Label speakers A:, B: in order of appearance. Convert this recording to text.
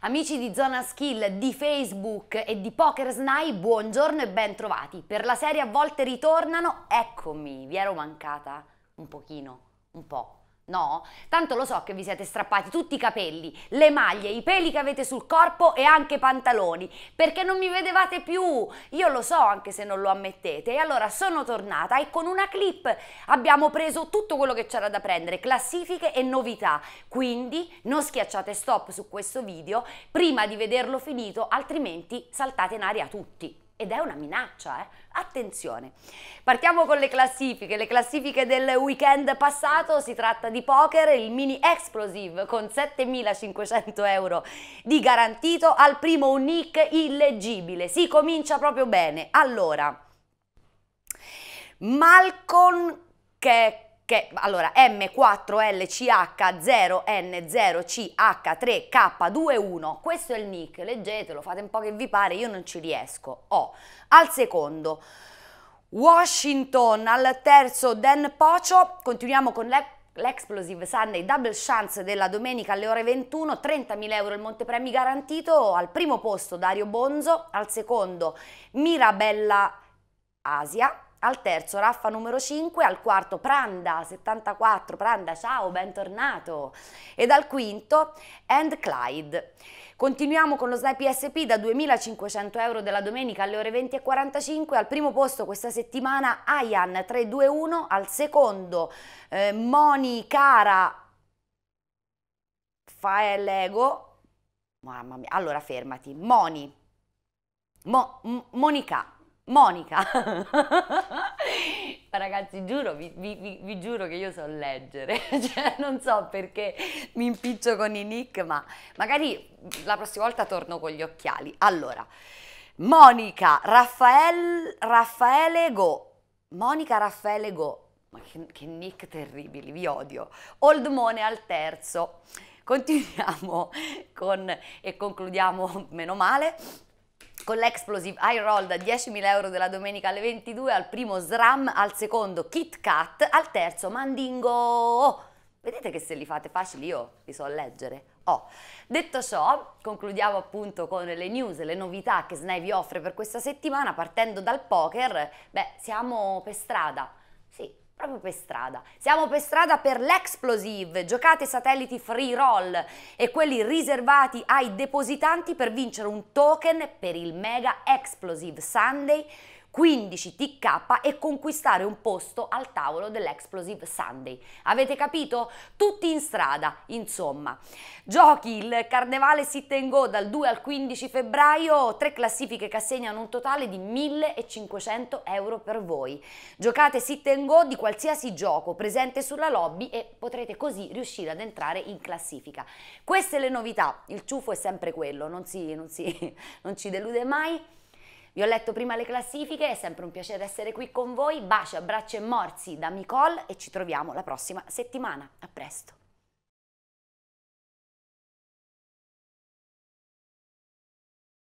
A: Amici di Zona Skill, di Facebook e di Poker PokerSnai, buongiorno e bentrovati. Per la serie A volte ritornano, eccomi, vi ero mancata un pochino, un po'. No, tanto lo so che vi siete strappati tutti i capelli, le maglie, i peli che avete sul corpo e anche i pantaloni, perché non mi vedevate più. Io lo so anche se non lo ammettete. E allora sono tornata e con una clip abbiamo preso tutto quello che c'era da prendere, classifiche e novità. Quindi non schiacciate stop su questo video prima di vederlo finito, altrimenti saltate in aria tutti ed è una minaccia, eh? attenzione. Partiamo con le classifiche, le classifiche del weekend passato, si tratta di poker, il mini explosive con 7.500 euro di garantito, al primo un nick illeggibile, si comincia proprio bene. Allora, Malcolm Keck che allora M4LCH0N0CH3K21, questo è il nick, leggetelo, fate un po' che vi pare, io non ci riesco. oh. al secondo Washington, al terzo Dan Pocio, continuiamo con l'ex l'Explosive Sunday Double Chance della domenica alle ore 21, 30.000 euro il montepremi garantito, al primo posto Dario Bonzo, al secondo Mirabella Asia, al terzo Raffa numero 5, al quarto Pranda 74, Pranda ciao, bentornato, ed al quinto And Clyde. Continuiamo con lo Snipe SP da 2.500 euro della domenica alle ore 20.45, al primo posto questa settimana Ayan 321, al secondo eh, Moni Cara Faelego, mamma mia, allora fermati, Moni, Mo, Monica Monica. Ragazzi, giuro, vi, vi, vi, giuro che io so leggere, cioè, non so perché mi impiccio con i nick, ma magari la prossima volta torno con gli occhiali. Allora, Monica Raffael, Raffaele Go. Monica Raffaele Go. Ma che, che nick terribili, vi odio. Old Mone al terzo. Continuiamo con e concludiamo, meno male, con l'Explosive I Roll da 10.000 euro della domenica alle 22, al primo SRAM, al secondo Kit Kat, al terzo Mandingo. Oh, vedete che se li fate facili io li so leggere. Oh. Detto ciò, concludiamo appunto con le news, le novità che SNAI vi offre per questa settimana, partendo dal poker. Beh, siamo per strada. Sì, proprio per strada. Siamo per strada per l'Explosive, giocate satelliti free roll e quelli riservati ai depositanti per vincere un token per il Mega Explosive Sunday 15 TK e conquistare un posto al tavolo dell'Explosive Sunday. Avete capito? Tutti in strada, insomma. Giochi il carnevale sit and go dal 2 al 15 febbraio, tre classifiche che assegnano un totale di 1500 euro per voi. Giocate sit and go di qualsiasi gioco presente sulla lobby e potrete così riuscire ad entrare in classifica. Queste le novità, il ciuffo è sempre quello, non, si, non, si, non ci delude mai. Vi ho letto prima le classifiche, è sempre un piacere essere qui con voi. Baci, abbracci e morsi da Micol e ci troviamo la prossima settimana. A presto!